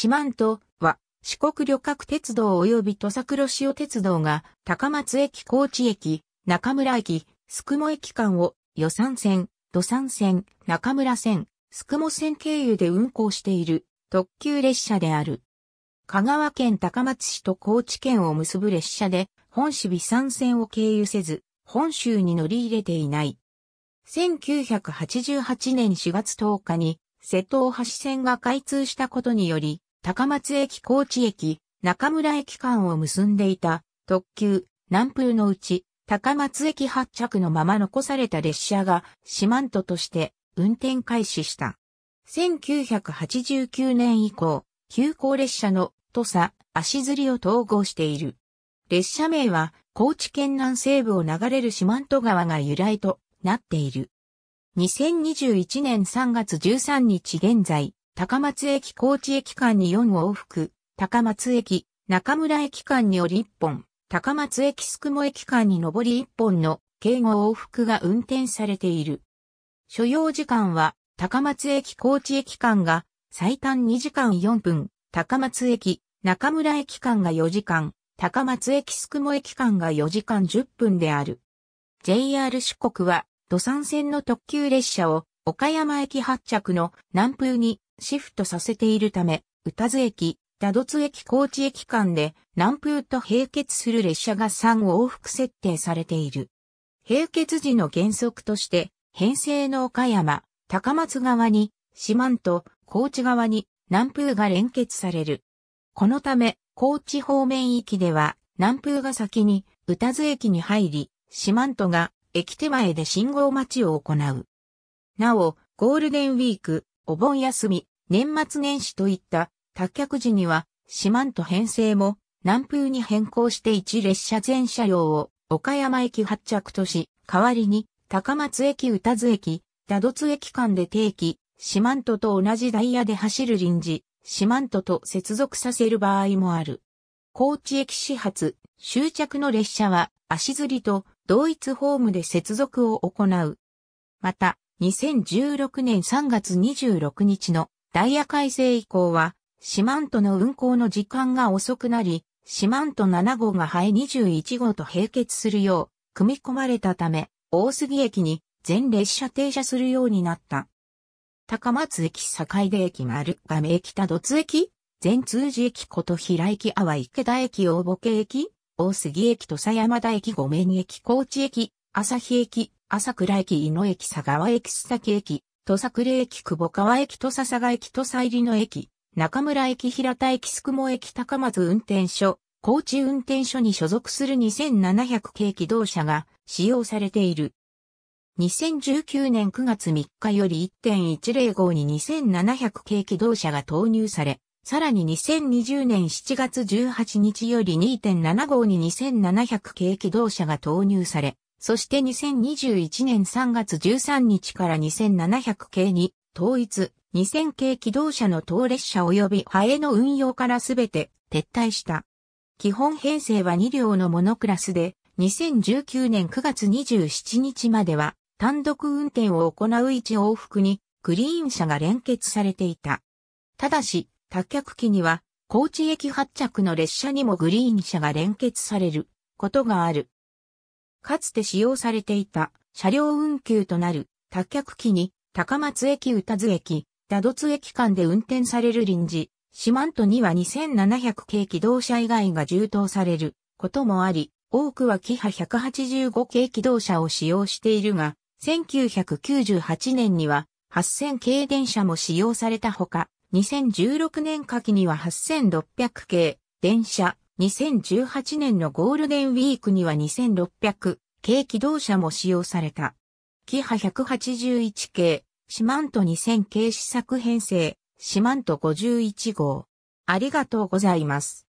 四万十は四国旅客鉄道及び土佐黒潮鉄道が高松駅高知駅、中村駅、宿毛駅間を予算線、土産線、中村線、宿毛線経由で運行している特急列車である。香川県高松市と高知県を結ぶ列車で本市備山線を経由せず本州に乗り入れていない。1988年4月10日に瀬戸大橋線が開通したことにより、高松駅高知駅、中村駅間を結んでいた特急、南風のうち、高松駅発着のまま残された列車が四万十として運転開始した。1989年以降、急行列車の土佐、足摺りを統合している。列車名は高知県南西部を流れる四万十川が由来となっている。2021年3月13日現在、高松駅高知駅間に4往復、高松駅、中村駅間に降り1本、高松駅宿毛駅間に上り1本の警護往復が運転されている。所要時間は高松駅高知駅間が最短2時間4分、高松駅、中村駅間が4時間、高松駅宿毛駅間が4時間10分である。JR 四国は、土産線の特急列車を、岡山駅発着の南風にシフトさせているため、多津駅、打突駅高知駅間で南風と並結する列車が3往復設定されている。並結時の原則として、編成の岡山、高松側に、四万と高知側に南風が連結される。このため、高知方面域では南風が先に多津駅に入り、四万十が駅手前で信号待ちを行う。なお、ゴールデンウィーク、お盆休み、年末年始といった脱却時には、四万と編成も南風に変更して1列車全車両を岡山駅発着とし、代わりに高松駅宇多津駅、田度津駅間で定期、四万十と同じダイヤで走る臨時、四万十と接続させる場合もある。高知駅始発、終着の列車は足摺と同一ホームで接続を行う。また、2016年3月26日のダイヤ改正以降は、四万十の運行の時間が遅くなり、四万十7号がハエ21号と並結するよう、組み込まれたため、大杉駅に全列車停車するようになった。高松駅坂出駅丸亀駅田戸津駅全通寺駅こと平駅淡池田駅大ボケ駅大杉駅と狭山田駅五面駅高知駅朝日駅朝倉駅、井野駅、佐川駅、須崎駅、土佐倉駅、久保川駅、土佐佐賀駅、土佐入野駅、中村駅、平田駅、宿毛駅、高松運転所、高知運転所に所属する2700系機動車が使用されている。2019年9月3日より1.10号に2700系機動車が投入され、さらに2020年7月18日より2.7号に2700系機動車が投入され、そして2021年3月13日から2700系に統一、2000系機動車の当列車及びハエの運用からすべて撤退した。基本編成は2両のモノクラスで、2019年9月27日までは単独運転を行う1往復にグリーン車が連結されていた。ただし、多脚機には高知駅発着の列車にもグリーン車が連結されることがある。かつて使用されていた車両運休となる多客機に高松駅宇多津駅、多度津駅間で運転される臨時、四万十には2700系機動車以外が充当されることもあり、多くはキハ185系機動車を使用しているが、1998年には8000系電車も使用されたほか、2016年夏季には8600系電車、2018年のゴールデンウィークには2600系機動車も使用された。キハ181系、マント2000系試作編成、シマン十51号。ありがとうございます。